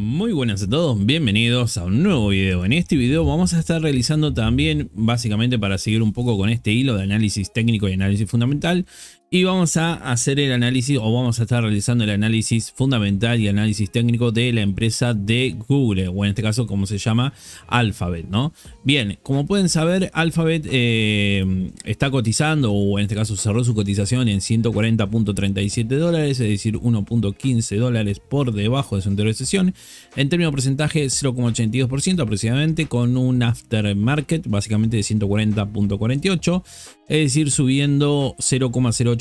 Muy buenas a todos, bienvenidos a un nuevo video. En este video vamos a estar realizando también, básicamente para seguir un poco con este hilo de análisis técnico y análisis fundamental, y vamos a hacer el análisis o vamos a estar realizando el análisis fundamental y análisis técnico de la empresa de Google o en este caso como se llama Alphabet, ¿no? Bien, como pueden saber Alphabet eh, está cotizando o en este caso cerró su cotización en 140.37 dólares, es decir 1.15 dólares por debajo de su anterior sesión. En términos de porcentaje 0.82% aproximadamente con un aftermarket básicamente de 140.48, es decir subiendo 0,08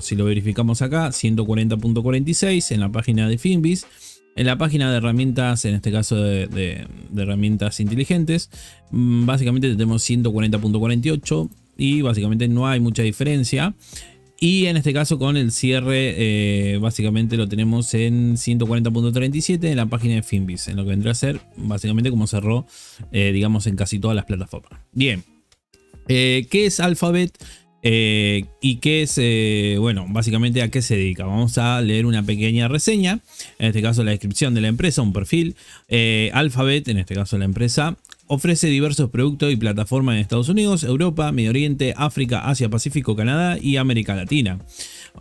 si lo verificamos acá, 140.46 en la página de Finbis. En la página de herramientas, en este caso de, herramientas inteligentes, mm, básicamente tenemos 140.48 y básicamente no hay mucha diferencia. Y en este caso con el cierre, eh, básicamente lo tenemos en 140.37 en la página de Finbis, en lo que vendría a ser básicamente como cerró, eh, digamos, en casi todas las plataformas. Bien, eh, ¿qué es Alphabet? Eh, y qué es, eh, bueno, básicamente a qué se dedica. Vamos a leer una pequeña reseña, en este caso la descripción de la empresa, un perfil. Eh, Alphabet, en este caso la empresa, ofrece diversos productos y plataformas en Estados Unidos, Europa, Medio Oriente, África, Asia Pacífico, Canadá y América Latina.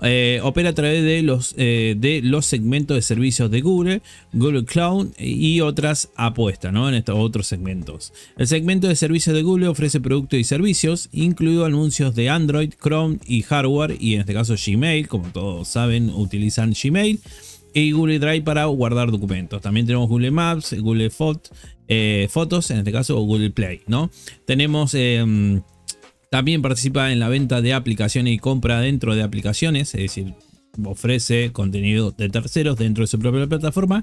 Eh, opera a través de los, eh, de los segmentos de servicios de Google, Google Cloud y otras apuestas ¿no? en estos otros segmentos. El segmento de servicios de Google ofrece productos y servicios, incluido anuncios de Android, Chrome y hardware, y en este caso Gmail, como todos saben, utilizan Gmail y Google Drive para guardar documentos. También tenemos Google Maps, Google Fot, eh, Fotos, en este caso, Google Play, ¿no? Tenemos em, también participa en la venta de aplicaciones y compra dentro de aplicaciones, es decir, ofrece contenido de terceros dentro de su propia plataforma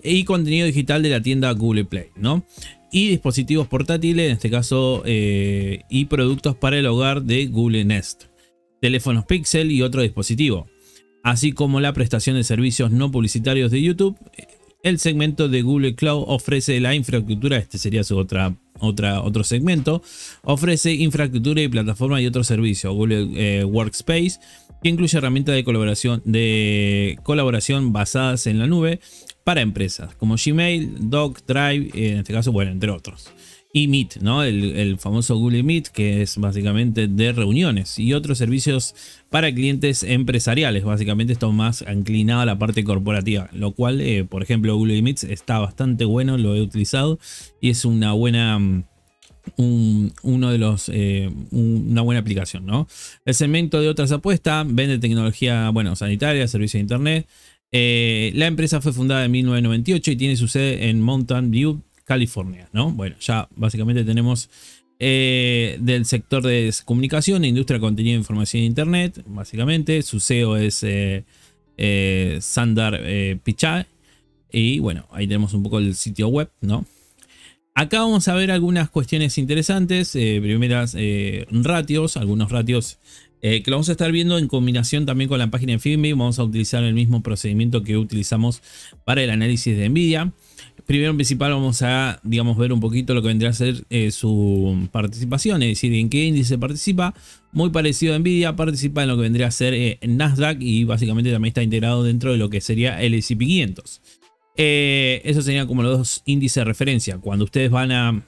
y contenido digital de la tienda Google Play, ¿no? Y dispositivos portátiles, en este caso, eh, y productos para el hogar de Google Nest, teléfonos Pixel y otro dispositivo, así como la prestación de servicios no publicitarios de YouTube, el segmento de Google Cloud ofrece la infraestructura, este sería su otra, otra, otro segmento, ofrece infraestructura y plataforma y otros servicios. Google eh, Workspace, que incluye herramientas de colaboración, de colaboración basadas en la nube para empresas, como Gmail, Doc, Drive, eh, en este caso, bueno, entre otros y Meet, ¿no? El, famoso Google Meet, que es básicamente de reuniones y otros servicios para clientes empresariales. Básicamente esto más inclinado a la parte corporativa, lo cual, eh, por ejemplo, Google Meet está bastante bueno, lo he utilizado y es una buena... Mm, uno de los, eh, una buena aplicación, ¿no? El segmento de otras apuestas vende tecnología, bueno, sanitaria, servicios de internet. Eh, la empresa fue fundada en 1998 y tiene su sede en Mountain View, California, ¿no? Bueno, ya básicamente tenemos eh, del sector de comunicación, industria, contenido, información e internet, básicamente. Su CEO es eh, eh, eh, Pichai. Y bueno, ahí tenemos un poco el sitio web, ¿no? Acá vamos a ver algunas cuestiones interesantes. primeras, ratios, algunos ratios que lo vamos a estar viendo en combinación también con la página de y Vamos a utilizar el mismo procedimiento que utilizamos para el análisis de NVIDIA primero en principal vamos a, digamos, ver un poquito lo que vendría a ser eh, su participación, es decir, en qué índice participa. Muy parecido a Nvidia, participa en lo que vendría a ser eh, Nasdaq y básicamente también está integrado dentro de lo que sería el S&P 500. Eso sería serían como los dos índices de referencia. Cuando ustedes van a,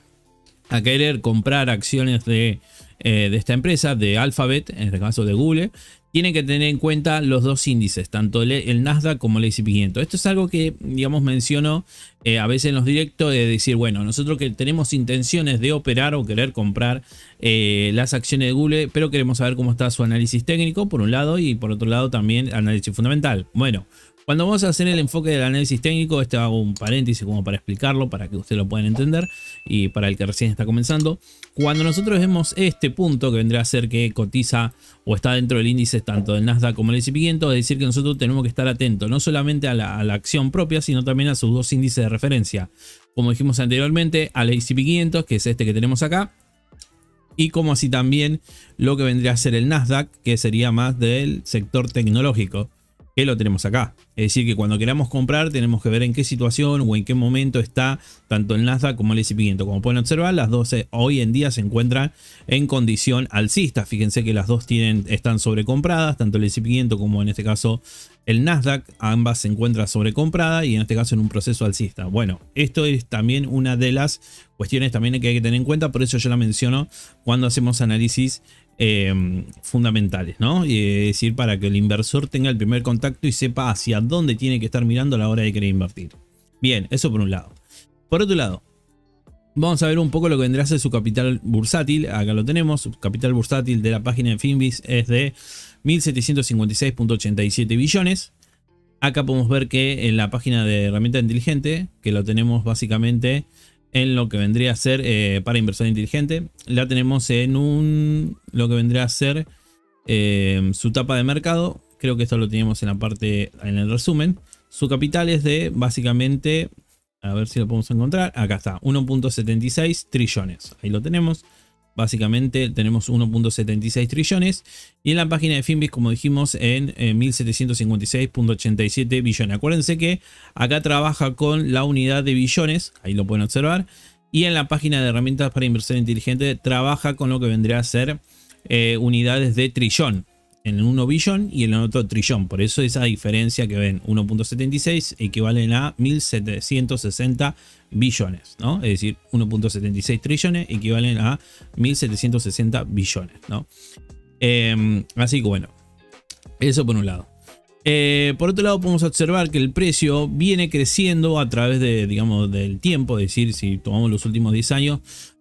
querer comprar acciones de, eh, de esta empresa, de Alphabet, en el este caso de Google, tienen que tener en cuenta los dos índices, tanto el, Nasdaq como el S&P 500. Esto es algo que, digamos, menciono eh, a veces en los directos de decir, bueno, nosotros que tenemos intenciones de operar o querer comprar eh, las acciones de Google, pero queremos saber cómo está su análisis técnico, por un lado, y por otro lado también análisis fundamental. Bueno, cuando vamos a hacer el enfoque del análisis técnico, este hago un paréntesis como para explicarlo, para que ustedes lo puedan entender y para el que recién está comenzando. Cuando nosotros vemos este punto, que vendría a ser que cotiza o está dentro del índice tanto del Nasdaq como del S&P 500, es decir que nosotros tenemos que estar atentos no solamente a la, a la acción propia, sino también a sus dos índices de referencia. Como dijimos anteriormente, al S&P 500, que es este que tenemos acá, y como así también lo que vendría a ser el Nasdaq, que sería más del sector tecnológico que lo tenemos acá. Es decir, que cuando queramos comprar tenemos que ver en qué situación o en qué momento está tanto el Nasdaq como el S&P Como pueden observar, las dos eh, hoy en día se encuentran en condición alcista. Fíjense que las dos tienen, están sobrecompradas, tanto el S&P como en este caso el Nasdaq. Ambas se encuentran sobrecompradas y en este caso en un proceso alcista. Bueno, esto es también una de las cuestiones también que hay que tener en cuenta. Por eso yo la menciono cuando hacemos análisis Em, fundamentales, ¿no? es eh, decir, para que el inversor tenga el primer contacto y sepa hacia dónde tiene que estar mirando a la hora de querer invertir. Bien, eso por un lado. Por otro lado, vamos a ver un poco lo que vendrá a ser su capital bursátil. Acá lo tenemos, su capital bursátil de la página de Finbis es de 1756.87 billones. Acá podemos ver que en la página de herramienta inteligente, que lo tenemos básicamente en lo que vendría a ser eh, para inversión inteligente. La tenemos en un lo que vendría a ser eh, su tapa de mercado. Creo que esto lo tenemos en la parte, en el resumen. Su capital es de básicamente, a ver si lo podemos encontrar. Acá está, 1.76 trillones. Ahí lo tenemos. Básicamente tenemos 1.76 trillones. Y en la página de Finbis, como dijimos, en 1756.87 eh, billones. Acuérdense que acá trabaja con la unidad de billones. Ahí lo pueden observar. Y en la página de herramientas para inversión inteligente trabaja con lo que vendría a ser eh, unidades de trillón en uno billón y en el otro trillón. Por eso esa diferencia que ven, 1.76 equivalen a 1.760 billones, ¿no? Es decir, 1.76 trillones equivalen a 1.760 billones, ¿no? Em, así que bueno, eso por un lado. Eh, por otro lado, podemos observar que el precio viene creciendo a través de, digamos, del tiempo, es decir, si tomamos los últimos 10 años,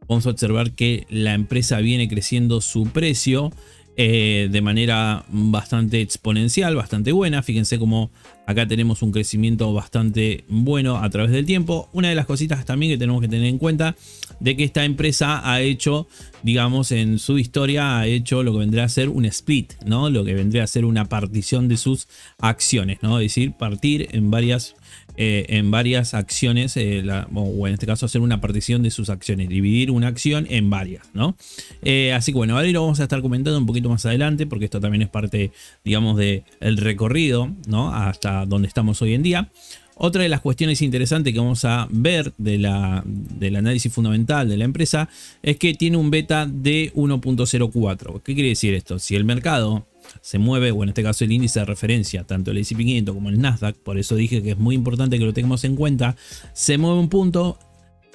vamos a observar que la empresa viene creciendo su precio eh, de manera bastante exponencial, bastante buena. Fíjense cómo acá tenemos un crecimiento bastante bueno a través del tiempo. Una de las cositas también que tenemos que tener en cuenta de que esta empresa ha hecho, digamos, en su historia ha hecho lo que vendría a ser un split, ¿no? Lo que vendría a ser una partición de sus acciones, ¿no? Es decir, partir en varias eh, en varias acciones, eh, o en este caso hacer una partición de sus acciones, dividir una acción en varias, ¿no? Eh, así que bueno, ahora lo vamos a estar comentando un poquito más adelante, porque esto también es parte, digamos, del el recorrido, ¿no? Hasta donde estamos hoy en día. Otra de las cuestiones interesantes que vamos a ver de la, del análisis fundamental de la empresa es que tiene un beta de 1.04. ¿Qué quiere decir esto? Si el mercado se mueve, o en este caso el índice de referencia, tanto el S&P 500 como el Nasdaq, por eso dije que es muy importante que lo tengamos en cuenta, se mueve un punto,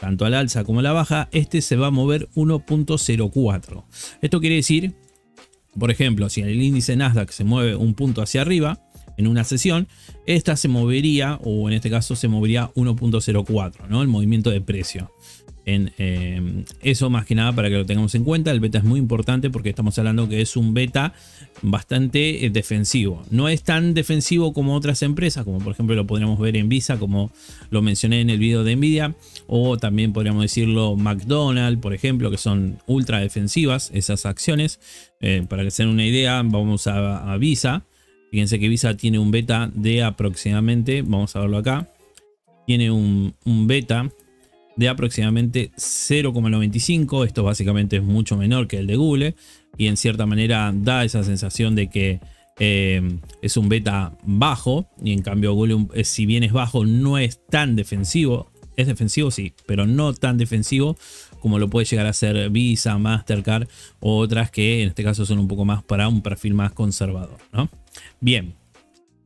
tanto al alza como a la baja, este se va a mover 1.04. Esto quiere decir, por ejemplo, si el índice Nasdaq se mueve un punto hacia arriba, en una sesión, esta se movería, o en este caso se movería 1.04, ¿no? El movimiento de precio. Em, eso más que nada para que lo tengamos en cuenta. El beta es muy importante porque estamos hablando que es un beta bastante eh, defensivo. No es tan defensivo como otras empresas, como por ejemplo lo podríamos ver en Visa, como lo mencioné en el video de Nvidia, o también podríamos decirlo McDonald's, por ejemplo, que son ultra defensivas esas acciones. Eh, para que se den una idea, vamos a, Visa. Fíjense que Visa tiene un beta de aproximadamente, vamos a verlo acá, tiene un, un beta de aproximadamente 0,95. Esto básicamente es mucho menor que el de Google y en cierta manera da esa sensación de que eh, es un beta bajo y en cambio Google, eh, si bien es bajo, no es tan defensivo. Es defensivo, sí, pero no tan defensivo como lo puede llegar a ser Visa, Mastercard o otras que en este caso son un poco más para un perfil más conservador, ¿no? Bien,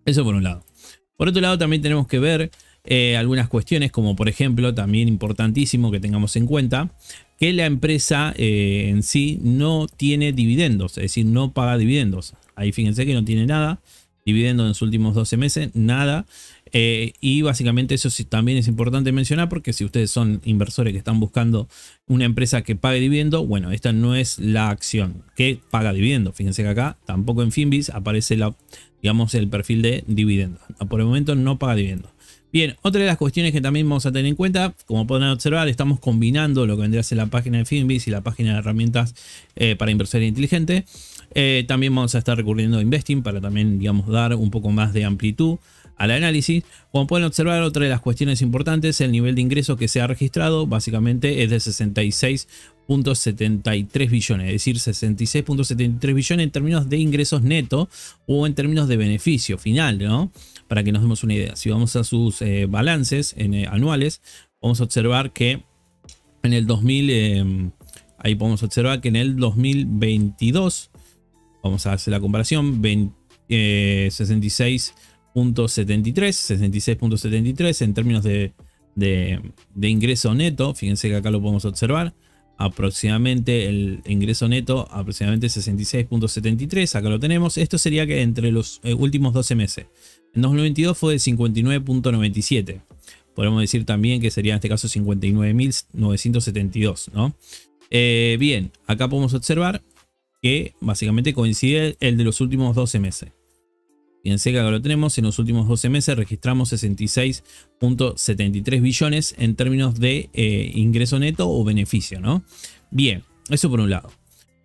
eso por un lado. Por otro lado, también tenemos que ver eh, algunas cuestiones, como por ejemplo, también importantísimo que tengamos en cuenta, que la empresa eh, en sí no tiene dividendos, es decir, no paga dividendos. Ahí fíjense que no tiene nada, dividendos en los últimos 12 meses, nada. Eh, y básicamente eso sí, también es importante mencionar porque si ustedes son inversores que están buscando una empresa que pague dividendo, bueno, esta no es la acción que paga dividendo. Fíjense que acá tampoco en Finbis aparece la, digamos, el perfil de dividendos Por el momento no paga dividendos Bien, otra de las cuestiones que también vamos a tener en cuenta, como pueden observar, estamos combinando lo que vendría a ser la página de Finbis y la página de herramientas eh, para inversores inteligente. Eh, también vamos a estar recurriendo a Investing para también, digamos, dar un poco más de amplitud al análisis. Como pueden observar, otra de las cuestiones importantes, el nivel de ingresos que se ha registrado básicamente es de 66.73 billones, es decir, 66.73 billones en términos de ingresos netos o en términos de beneficio final, ¿no? Para que nos demos una idea. Si vamos a sus eh, balances en, eh, anuales, vamos a observar que en el 2000, em, ahí podemos observar que en el 2022, vamos a hacer la comparación, 20, 66 eh, 66.73, 66.73 en términos de, ingreso neto. Fíjense que acá lo podemos observar. Aproximadamente el ingreso neto, aproximadamente 66.73. Acá lo tenemos. Esto sería que entre los eh, últimos 12 meses. En 2022 fue de 59.97. Podemos decir también que sería en este caso 59.972, ¿no? Eh, bien, acá podemos observar que básicamente coincide el de los últimos 12 meses. Fíjense que acá lo tenemos, en los últimos 12 meses registramos 66.73 billones en términos de eh, ingreso neto o beneficio, ¿no? Bien, eso por un lado.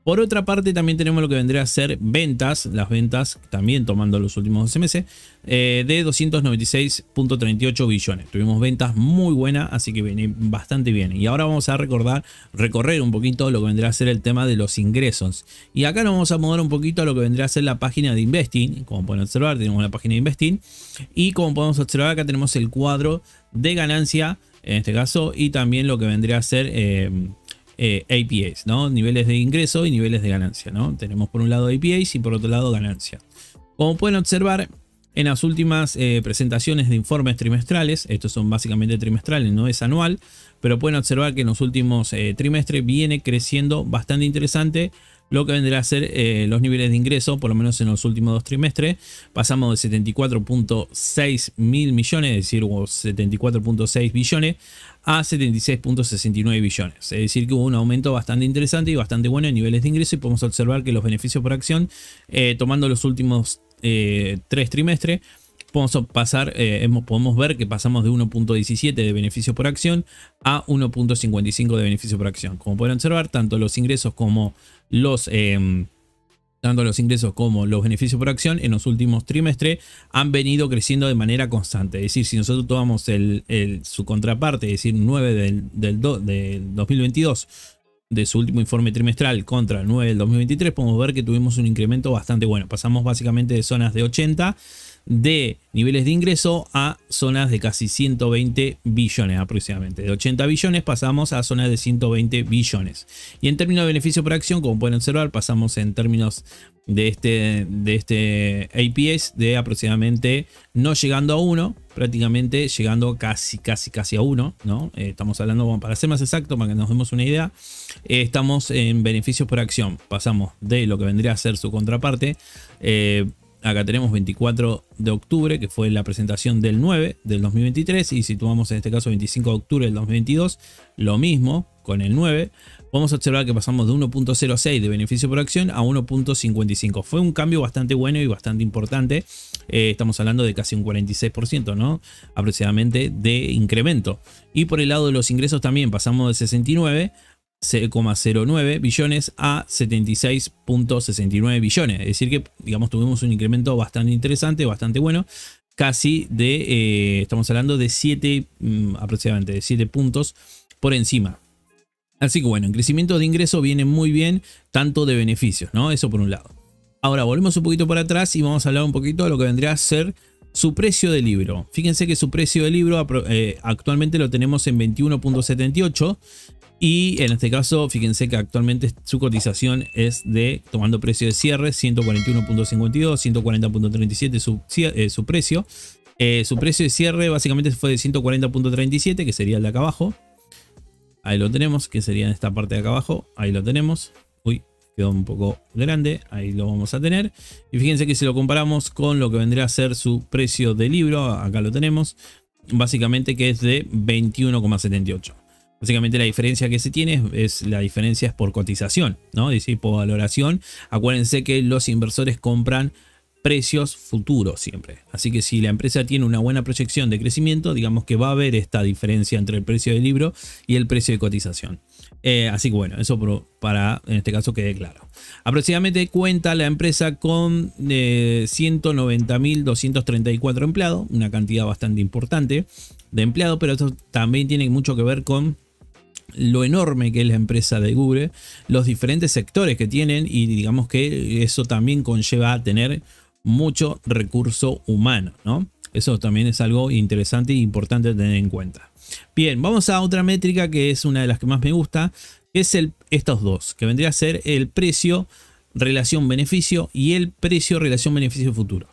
Por otra parte, también tenemos lo que vendría a ser ventas, las ventas, también tomando los últimos 12 meses, eh, de 296.38 billones. Tuvimos ventas muy buenas, así que viene bastante bien. Y ahora vamos a recordar, recorrer un poquito lo que vendría a ser el tema de los ingresos. Y acá nos vamos a mudar un poquito a lo que vendría a ser la página de Investing. Como pueden observar, tenemos la página de Investing. Y como podemos observar, acá tenemos el cuadro de ganancia, en este caso, y también lo que vendría a ser... Eh, eh, ¿no? Niveles de ingreso y niveles de ganancia, ¿no? Tenemos por un lado APAs y por otro lado ganancia. Como pueden observar, en las últimas eh, presentaciones de informes trimestrales, estos son básicamente trimestrales, no es anual, pero pueden observar que en los últimos eh, trimestres viene creciendo bastante interesante lo que vendrá a ser eh, los niveles de ingreso, por lo menos en los últimos dos trimestres. Pasamos de 74.6 mil millones, es decir, 74.6 billones, a 76.69 billones. Es decir, que hubo un aumento bastante interesante y bastante bueno en niveles de ingreso y podemos observar que los beneficios por acción, eh, tomando los últimos eh, tres trimestres, podemos, pasar, podemos ver que pasamos de 1.17 de beneficios por acción a 1.55 de beneficio por acción. Como pueden observar, tanto los ingresos como los, em, tanto los ingresos como los beneficios por acción en los últimos trimestres han venido creciendo de manera constante. Es decir, si nosotros tomamos el, su contraparte, es decir, 9 del, 2022 de su último informe trimestral contra el 9 del 2023, podemos ver que tuvimos un incremento bastante bueno. Pasamos básicamente de zonas de 80 de niveles de ingreso a zonas de casi 120 billones aproximadamente. De 80 billones pasamos a zonas de 120 billones. Y en términos de beneficio por acción, como pueden observar, pasamos en términos de este, de este APS de aproximadamente no llegando a uno, prácticamente llegando casi, casi, casi a uno. ¿no? Eh, estamos hablando, para ser más exacto, para que nos demos una idea, eh, estamos en beneficios por acción. Pasamos de lo que vendría a ser su contraparte, eh, acá tenemos 24 de octubre, que fue la presentación del 9 del 2023, y situamos en este caso 25 de octubre del 2022, lo mismo con el 9, vamos a observar que pasamos de 1.06 de beneficio por acción a 1.55. Fue un cambio bastante bueno y bastante importante. Eh, estamos hablando de casi un 46%, ¿no? Aproximadamente de incremento. Y por el lado de los ingresos también pasamos de 69 0,09 billones a 76.69 billones. Es decir que, digamos, tuvimos un incremento bastante interesante, bastante bueno. Casi de, eh, estamos hablando de 7, mm, aproximadamente, de 7 puntos por encima. Así que bueno, en crecimiento de ingreso viene muy bien, tanto de beneficios, ¿no? Eso por un lado. Ahora volvemos un poquito para atrás y vamos a hablar un poquito de lo que vendría a ser su precio de libro. Fíjense que su precio de libro eh, actualmente lo tenemos en 21.78 y en este caso, fíjense que actualmente su cotización es de, tomando precio de cierre, 141.52, 140.37 eh, su, precio. Eh, su precio de cierre básicamente fue de 140.37, que sería el de acá abajo. Ahí lo tenemos, que sería en esta parte de acá abajo. Ahí lo tenemos. Uy, quedó un poco grande. Ahí lo vamos a tener. Y fíjense que si lo comparamos con lo que vendría a ser su precio de libro, acá lo tenemos. Básicamente que es de 21,78. Básicamente la diferencia que se tiene es, la diferencia es por cotización, ¿no? Dice por valoración. Acuérdense que los inversores compran precios futuros siempre. Así que si la empresa tiene una buena proyección de crecimiento, digamos que va a haber esta diferencia entre el precio del libro y el precio de cotización. Eh, así que bueno, eso para en este caso quede claro. Aproximadamente cuenta la empresa con 190.234 eh, empleados, una cantidad bastante importante de empleados, pero eso también tiene mucho que ver con lo enorme que es la empresa de Google, los diferentes sectores que tienen y digamos que eso también conlleva a tener mucho recurso humano, ¿no? Eso también es algo interesante e importante tener en cuenta. Bien, vamos a otra métrica que es una de las que más me gusta, es el, estos dos, que vendría a ser el precio relación beneficio y el precio relación beneficio futuro.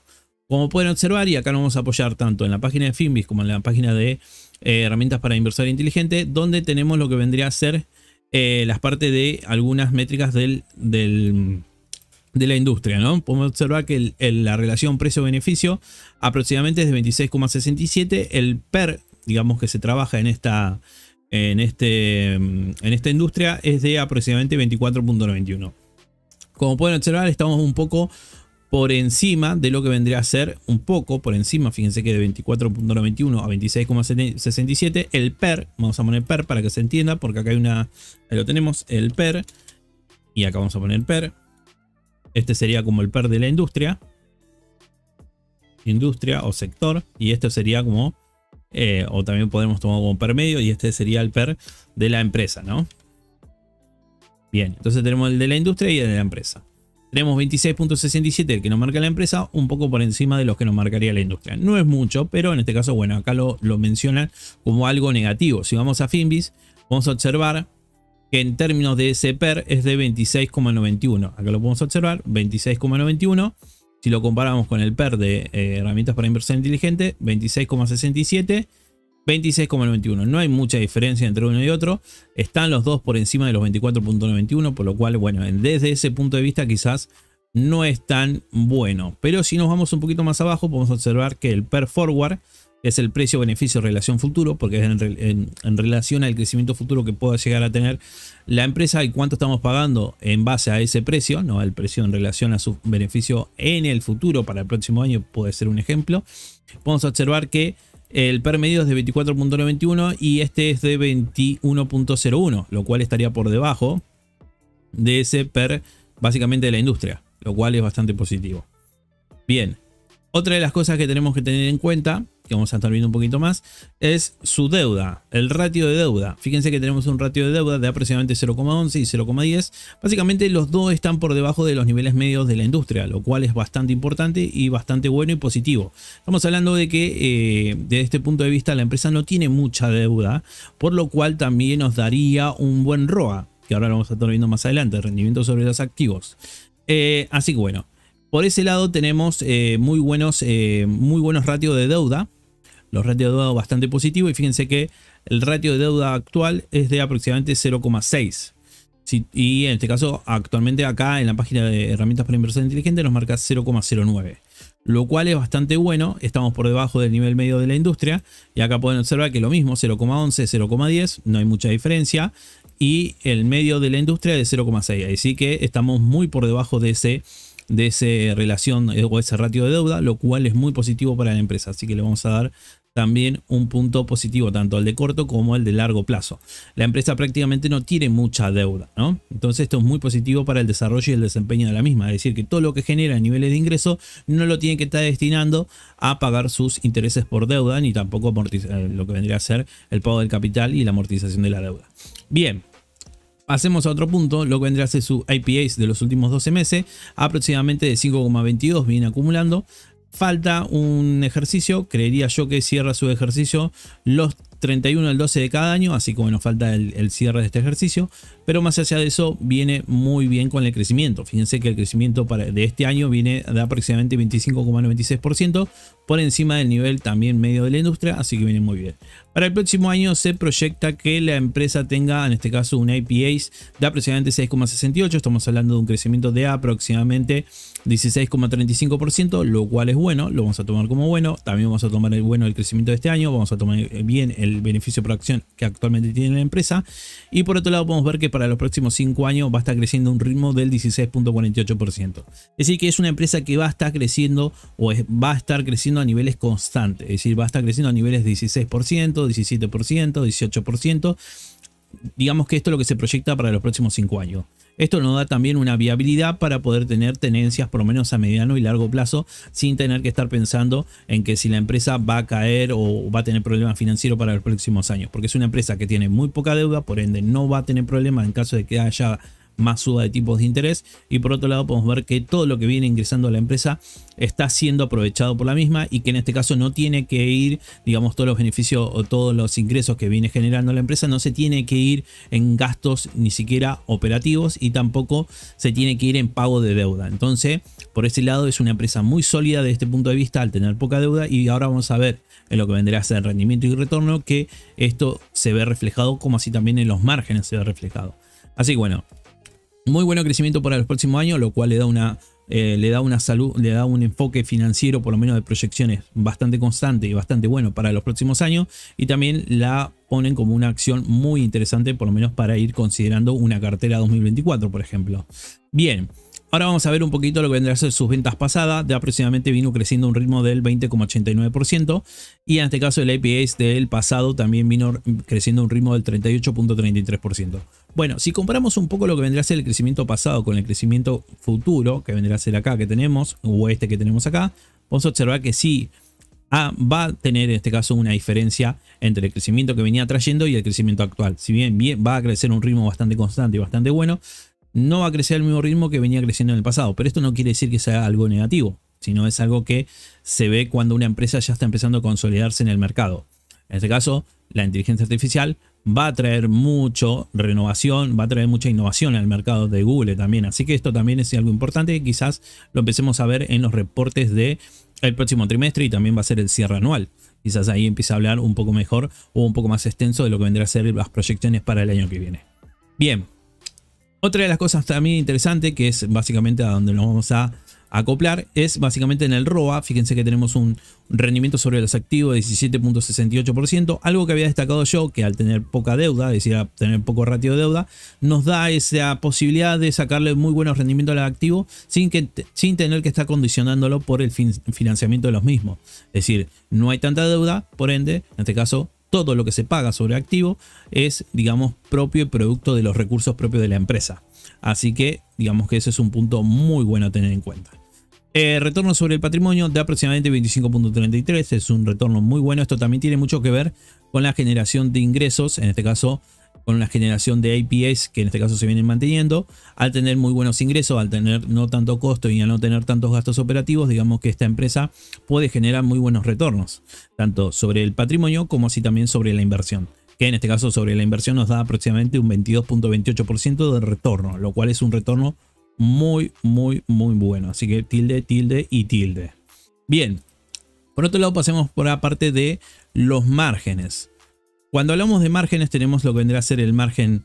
Como pueden observar, y acá nos vamos a apoyar tanto en la página de Finbis como en la página de eh, herramientas para inversor inteligente, donde tenemos lo que vendría a ser eh, las partes de algunas métricas del, de la industria. ¿no? Podemos observar que la relación precio-beneficio aproximadamente es de 26,67. El PER, digamos que se trabaja en esta, en este, en esta industria, es de aproximadamente 24,91. Como pueden observar, estamos un poco por encima de lo que vendría a ser un poco por encima, fíjense que de 24.91 a 26.67 el PER, vamos a poner PER para que se entienda, porque acá hay una, ahí lo tenemos, el PER, y acá vamos a poner PER, este sería como el PER de la industria, industria o sector, y este sería como, eh, o también podemos tomar como PER medio, y este sería el PER de la empresa, ¿no? Bien, entonces tenemos el de la industria y el de la empresa. Tenemos 26.67 el que nos marca la empresa, un poco por encima de los que nos marcaría la industria. No es mucho, pero en este caso, bueno, acá lo, mencionan como algo negativo. Si vamos a Finbis, vamos a observar que en términos de ese PER es de 26,91. Acá lo podemos observar, 26,91. Si lo comparamos con el PER de eh, herramientas para inversión inteligente, 26,67 26,91. No hay mucha diferencia entre uno y otro. Están los dos por encima de los 24.91, por lo cual, bueno, desde ese punto de vista quizás no es tan bueno. Pero si nos vamos un poquito más abajo, podemos observar que el per forward es el precio-beneficio relación futuro, porque es en, relación al crecimiento futuro que pueda llegar a tener la empresa y cuánto estamos pagando en base a ese precio, no al precio en relación a su beneficio en el futuro para el próximo año, puede ser un ejemplo. Podemos observar que el PER medido es de 24.91 y este es de 21.01, lo cual estaría por debajo de ese PER básicamente de la industria, lo cual es bastante positivo. Bien, otra de las cosas que tenemos que tener en cuenta que vamos a estar viendo un poquito más, es su deuda, el ratio de deuda. Fíjense que tenemos un ratio de deuda de aproximadamente 0,11 y 0,10. Básicamente los dos están por debajo de los niveles medios de la industria, lo cual es bastante importante y bastante bueno y positivo. Estamos hablando de que desde eh, este punto de vista la empresa no tiene mucha deuda, por lo cual también nos daría un buen ROA, que ahora lo vamos a estar viendo más adelante, rendimiento sobre los activos. Eh, así que bueno. Por ese lado tenemos eh, muy, buenos, muy buenos ratios de deuda los ratios de deuda bastante positivo y fíjense que el ratio de deuda actual es de aproximadamente 0,6. y en este caso, actualmente acá en la página de herramientas para inversión inteligente nos marca 0,09. Lo cual es bastante bueno, estamos por debajo del nivel medio de la industria. Y acá pueden observar que lo mismo, 0,11, 0,10, no hay mucha diferencia. Y el medio de la industria es de 0,6. Así que estamos muy por debajo de ese de esa relación eh, o ese ratio de deuda, lo cual es muy positivo para la empresa. Así que le vamos a dar también un punto positivo, tanto al de corto como al de largo plazo. La empresa prácticamente no tiene mucha deuda, ¿no? Entonces esto es muy positivo para el desarrollo y el desempeño de la misma. Es decir, que todo lo que genera a niveles de ingreso no lo tiene que estar destinando a pagar sus intereses por deuda, ni tampoco amortizar, eh, lo que vendría a ser el pago del capital y la amortización de la deuda. Bien, Pasemos a otro punto, lo que vendría a ser su IPAs de los últimos 12 meses, aproximadamente de 5,22 viene acumulando. Falta un ejercicio, creería yo que cierra su ejercicio los 31 al 12 de cada año, así como nos falta el, cierre de este ejercicio, pero más allá de eso viene muy bien con el crecimiento. Fíjense que el crecimiento de este año viene de aproximadamente 25,96%, por encima del nivel también medio de la industria, así que viene muy bien. Para el próximo año se proyecta que la empresa tenga, en este caso, un IPAs de aproximadamente 6,68, estamos hablando de un crecimiento de aproximadamente 16,35%, lo cual es bueno, lo vamos a tomar como bueno, también vamos a tomar el bueno del crecimiento de este año, vamos a tomar bien el beneficio por acción que actualmente tiene la empresa, y por otro lado podemos ver que para los próximos 5 años va a estar creciendo un ritmo del 16,48%. Es decir, que es una empresa que va a estar creciendo o va a estar creciendo a niveles constantes, es decir, va a estar creciendo a niveles de 16%, 17%, 18%. Digamos que esto es lo que se proyecta para los próximos 5 años. Esto nos da también una viabilidad para poder tener tenencias por lo menos a mediano y largo plazo sin tener que estar pensando en que si la empresa va a caer o va a tener problemas financieros para los próximos años. Porque es una empresa que tiene muy poca deuda, por ende no va a tener problemas en caso de que haya más suba de tipos de interés. Y por otro lado podemos ver que todo lo que viene ingresando a la empresa está siendo aprovechado por la misma y que en este caso no tiene que ir, digamos, todos los beneficios o todos los ingresos que viene generando la empresa, no se tiene que ir en gastos ni siquiera operativos y tampoco se tiene que ir en pago de deuda. Entonces, por ese lado es una empresa muy sólida desde este punto de vista al tener poca deuda y ahora vamos a ver en lo que vendrá a ser rendimiento y retorno que esto se ve reflejado como así también en los márgenes se ve reflejado. Así que bueno, muy bueno crecimiento para los próximos años, lo cual le da una, eh, le da una salud, le da un enfoque financiero, por lo menos de proyecciones, bastante constante y bastante bueno para los próximos años. Y también la ponen como una acción muy interesante, por lo menos para ir considerando una cartera 2024, por ejemplo. Bien. Ahora vamos a ver un poquito lo que vendrá a ser sus ventas pasadas. De aproximadamente vino creciendo un ritmo del 20,89%. Y en este caso el APS del pasado también vino creciendo un ritmo del 38,33%. Bueno, si comparamos un poco lo que vendrá a ser el crecimiento pasado con el crecimiento futuro, que vendrá a ser acá que tenemos, o este que tenemos acá, vamos a observar que sí ah, va a tener en este caso una diferencia entre el crecimiento que venía trayendo y el crecimiento actual. Si bien, bien va a crecer un ritmo bastante constante y bastante bueno, no va a crecer al mismo ritmo que venía creciendo en el pasado. Pero esto no quiere decir que sea algo negativo, sino es algo que se ve cuando una empresa ya está empezando a consolidarse en el mercado. En este caso, la inteligencia artificial va a traer mucho renovación, va a traer mucha innovación al mercado de Google también. Así que esto también es algo importante quizás lo empecemos a ver en los reportes del próximo trimestre y también va a ser el cierre anual. Quizás ahí empiece a hablar un poco mejor o un poco más extenso de lo que vendrá a ser las proyecciones para el año que viene. Bien, otra de las cosas también interesante, que es básicamente a donde nos vamos a acoplar, es básicamente en el ROA. Fíjense que tenemos un rendimiento sobre los activos de 17.68%, algo que había destacado yo, que al tener poca deuda, es decir, al tener poco ratio de deuda, nos da esa posibilidad de sacarle muy buenos rendimientos al activo sin, que, sin tener que estar condicionándolo por el financiamiento de los mismos. Es decir, no hay tanta deuda, por ende, en este caso todo lo que se paga sobre activo es, digamos, propio producto de los recursos propios de la empresa. Así que, digamos que ese es un punto muy bueno a tener en cuenta. Eh, retorno sobre el patrimonio de aproximadamente 25.33 es un retorno muy bueno. Esto también tiene mucho que ver con la generación de ingresos, en este caso con la generación de IPS que en este caso se vienen manteniendo, al tener muy buenos ingresos, al tener no tanto costo y al no tener tantos gastos operativos, digamos que esta empresa puede generar muy buenos retornos, tanto sobre el patrimonio como así también sobre la inversión que en este caso sobre la inversión nos da aproximadamente un 22.28% de retorno, lo cual es un retorno muy, muy, muy bueno. Así que tilde, tilde y tilde. Bien, por otro lado pasemos por la parte de los márgenes. Cuando hablamos de márgenes tenemos lo que vendrá a ser el margen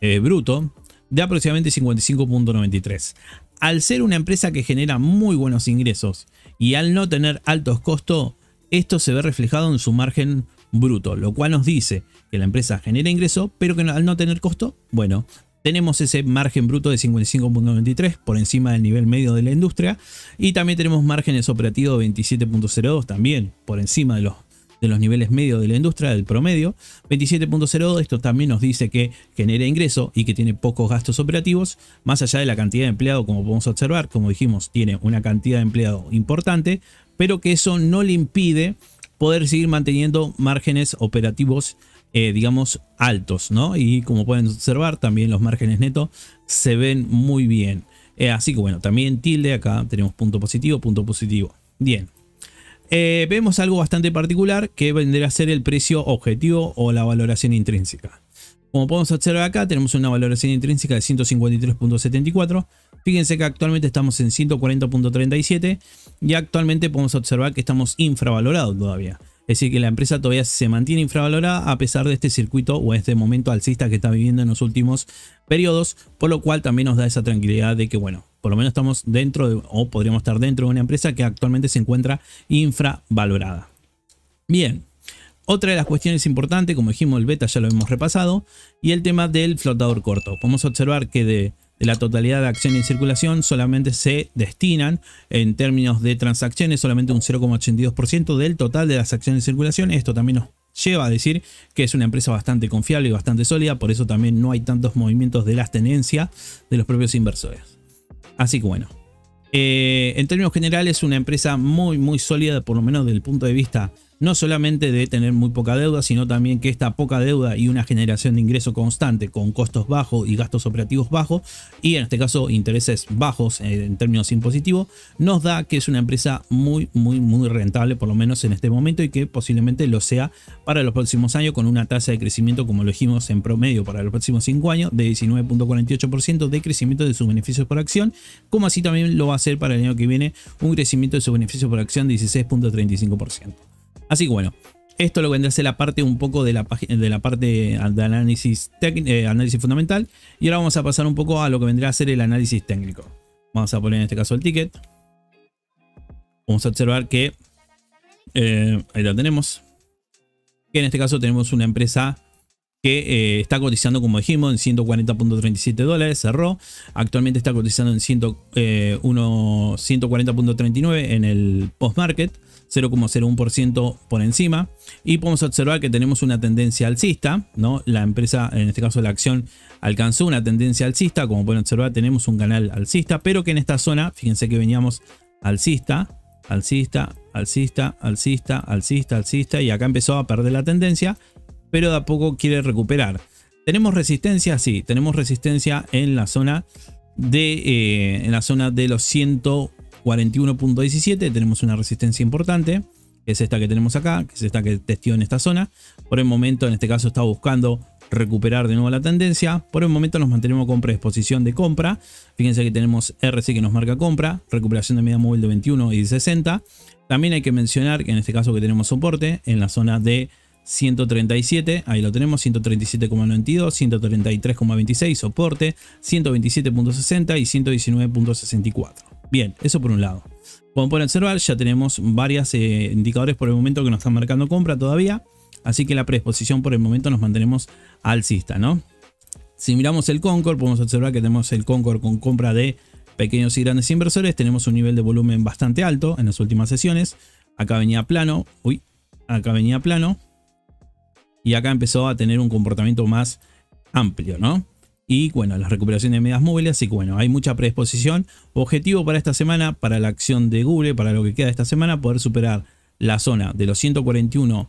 eh, bruto de aproximadamente 55.93. Al ser una empresa que genera muy buenos ingresos y al no tener altos costos, esto se ve reflejado en su margen bruto, lo cual nos dice que la empresa genera ingreso, pero que al no tener costo, bueno, tenemos ese margen bruto de 55.93 por encima del nivel medio de la industria y también tenemos márgenes operativos de 27.02 también por encima de los de los niveles medios de la industria, del promedio. 27.02, esto también nos dice que genera ingreso y que tiene pocos gastos operativos, más allá de la cantidad de empleado, como podemos observar, como dijimos, tiene una cantidad de empleado importante, pero que eso no le impide poder seguir manteniendo márgenes operativos eh, digamos, altos, ¿no? Y como pueden observar, también los márgenes netos se ven muy bien. Eh, así que bueno, también tilde, acá tenemos punto positivo, punto positivo. Bien, eh, vemos algo bastante particular que vendría a ser el precio objetivo o la valoración intrínseca. Como podemos observar acá, tenemos una valoración intrínseca de 153.74. Fíjense que actualmente estamos en 140.37 y actualmente podemos observar que estamos infravalorados todavía. Es decir, que la empresa todavía se mantiene infravalorada a pesar de este circuito o este momento alcista que está viviendo en los últimos periodos, por lo cual también nos da esa tranquilidad de que, bueno, por lo menos estamos dentro o podríamos estar dentro de una empresa que actualmente se encuentra infravalorada. Bien, otra de las cuestiones importantes, como dijimos, el beta ya lo hemos repasado, y el tema del flotador corto. Podemos observar que de, de la totalidad de acciones en circulación solamente se destinan, en términos de transacciones, solamente un 0,82% del total de las acciones en circulación. Esto también nos lleva a decir que es una empresa bastante confiable y bastante sólida, por eso también no hay tantos movimientos de las tenencias de los propios inversores. Así que bueno. Eh, en términos generales, una empresa muy, muy sólida, por lo menos desde el punto de vista no solamente de tener muy poca deuda, sino también que esta poca deuda y una generación de ingreso constante con costos bajos y gastos operativos bajos, y en este caso intereses bajos eh, en términos impositivos, nos da que es una empresa muy, muy, muy rentable, por lo menos en este momento, y que posiblemente lo sea para los próximos años con una tasa de crecimiento, como lo dijimos en promedio para los próximos 5 años, de 19.48% de crecimiento de sus beneficios por acción, como así también lo va a ser para el año que viene un crecimiento de sus beneficios por acción de 16.35%. Así que bueno, esto lo vendrá a ser la parte un poco de la, parte de análisis, eh, análisis fundamental. Y ahora vamos a pasar un poco a lo que vendría a ser el análisis técnico. Vamos a poner en este caso el ticket. Vamos a observar que eh, ahí lo tenemos. Que en este caso tenemos una empresa que eh, está cotizando, como dijimos, en 140.37 dólares, cerró. Actualmente está cotizando en 140.39 140.39 eh, en el post-market, 0,01% por encima. Y podemos observar que tenemos una tendencia alcista, ¿no? La empresa, en este caso la acción, alcanzó una tendencia alcista. Como pueden observar, tenemos un canal alcista, pero que en esta zona, fíjense que veníamos alcista, alcista, alcista, alcista, alcista, alcista, y acá empezó a perder la tendencia pero de a poco quiere recuperar. ¿Tenemos resistencia? Sí, tenemos resistencia en la zona de, eh, en la zona de los 141.17. Tenemos una resistencia importante, que es esta que tenemos acá, que es esta que testió en esta zona. Por el momento, en este caso, está buscando recuperar de nuevo la tendencia. Por el momento nos mantenemos con predisposición de compra. Fíjense que tenemos RC que nos marca compra, recuperación de media móvil de 21 y 60. También hay que mencionar que en este caso que tenemos soporte en la zona de 137, ahí lo tenemos, 137,92, 133,26 soporte, 127,60 y 119,64. Bien, eso por un lado. Como pueden observar, ya tenemos varios eh, indicadores por el momento que nos están marcando compra todavía. Así que la predisposición por el momento nos mantenemos alcista, ¿no? Si miramos el Concord, podemos observar que tenemos el Concord con compra de pequeños y grandes inversores. Tenemos un nivel de volumen bastante alto en las últimas sesiones. Acá venía plano. Uy, acá venía plano y acá empezó a tener un comportamiento más amplio, ¿no? Y bueno, la recuperación de medias móviles, así que bueno, hay mucha predisposición. Objetivo para esta semana, para la acción de Google, para lo que queda esta semana, poder superar la zona de los 141.17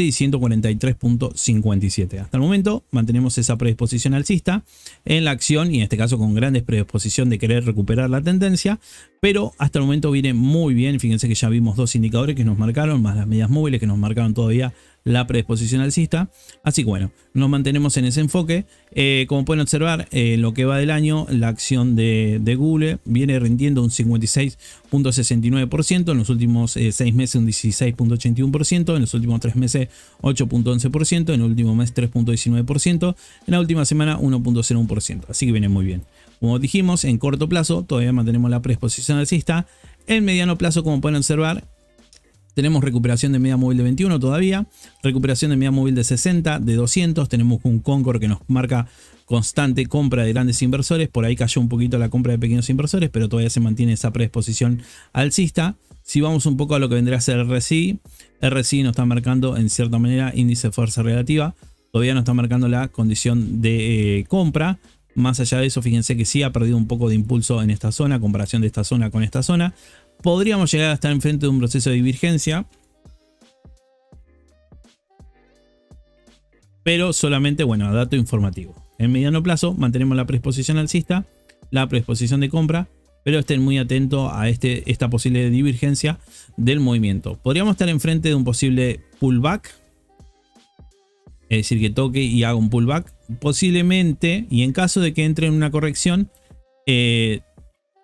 y 143.57. Hasta el momento mantenemos esa predisposición alcista en la acción y en este caso con grandes predisposición de querer recuperar la tendencia, pero hasta el momento viene muy bien. Fíjense que ya vimos dos indicadores que nos marcaron, más las medias móviles que nos marcaron todavía la predisposición alcista. Así que bueno, nos mantenemos en ese enfoque. Eh, como pueden observar, eh, lo que va del año, la acción de, Google viene rindiendo un 56.69%, en los últimos 6 eh, meses un 16.81%, en los últimos 3 meses 8.11%, en el último mes 3.19%, en la última semana 1.01%. Así que viene muy bien. Como dijimos, en corto plazo todavía mantenemos la predisposición alcista. En mediano plazo, como pueden observar, tenemos recuperación de media móvil de 21 todavía, recuperación de media móvil de 60, de 200. Tenemos un Concord que nos marca constante compra de grandes inversores. Por ahí cayó un poquito la compra de pequeños inversores, pero todavía se mantiene esa predisposición alcista. Si vamos un poco a lo que vendría a ser RSI, RSI nos está marcando en cierta manera índice de fuerza relativa. Todavía no está marcando la condición de eh, compra. Más allá de eso, fíjense que sí ha perdido un poco de impulso en esta zona, comparación de esta zona con esta zona podríamos llegar a estar enfrente de un proceso de divergencia. Pero solamente, bueno, dato informativo. En mediano plazo mantenemos la predisposición alcista, la predisposición de compra, pero estén muy atentos a este, esta posible divergencia del movimiento. Podríamos estar enfrente de un posible pullback, es decir, que toque y haga un pullback. Posiblemente, y en caso de que entre en una corrección, eh,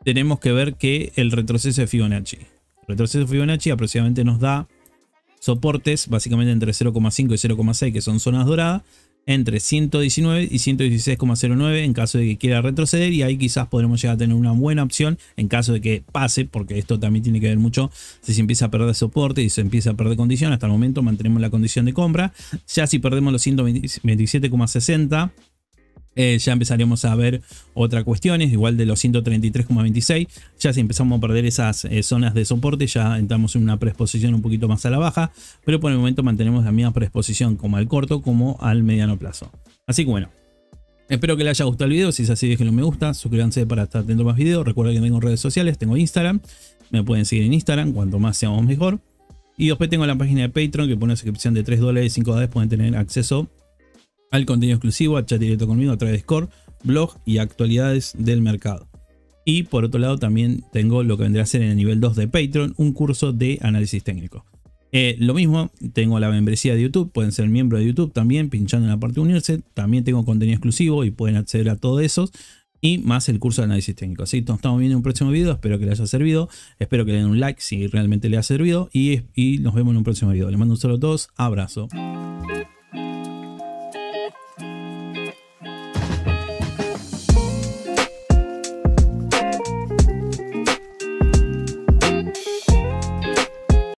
tenemos que ver que el retroceso de Fibonacci. El retroceso de Fibonacci aproximadamente nos da soportes básicamente entre 0,5 y 0,6 que son zonas doradas entre 119 y 116,09 en caso de que quiera retroceder y ahí quizás podremos llegar a tener una buena opción en caso de que pase porque esto también tiene que ver mucho si se empieza a perder soporte y se empieza a perder condición hasta el momento mantenemos la condición de compra ya si perdemos los 127,60 eh, ya empezaríamos a ver otras cuestiones igual de los 133,26. Ya si empezamos a perder esas eh, zonas de soporte, ya entramos en una preexposición un poquito más a la baja, pero por el momento mantenemos la misma preexposición como al corto como al mediano plazo. Así que bueno, Espero que les haya gustado el video, si es así déjenlo un me gusta, suscríbanse para estar atento más videos, recuerden que tengo redes sociales, tengo Instagram, me pueden seguir en Instagram, cuanto más seamos mejor. Y después tengo la página de Patreon que pone una suscripción de 3 dólares y 5 dólares pueden tener acceso al contenido exclusivo, a chat directo conmigo a través de Discord, blog y actualidades del mercado. Y por otro lado también tengo lo que vendría a ser en el nivel 2 de Patreon, un curso de análisis técnico. Eh, lo mismo, tengo la membresía de YouTube, pueden ser miembro de YouTube también, pinchando en la parte de unirse. También tengo contenido exclusivo y pueden acceder a todo eso Y más el curso de análisis técnico. Así que nos estamos viendo en un próximo video. Espero que les haya servido. Espero que le den un like si realmente les ha servido. Y, y nos vemos en un próximo video. Les mando un saludo a todos. Abrazo.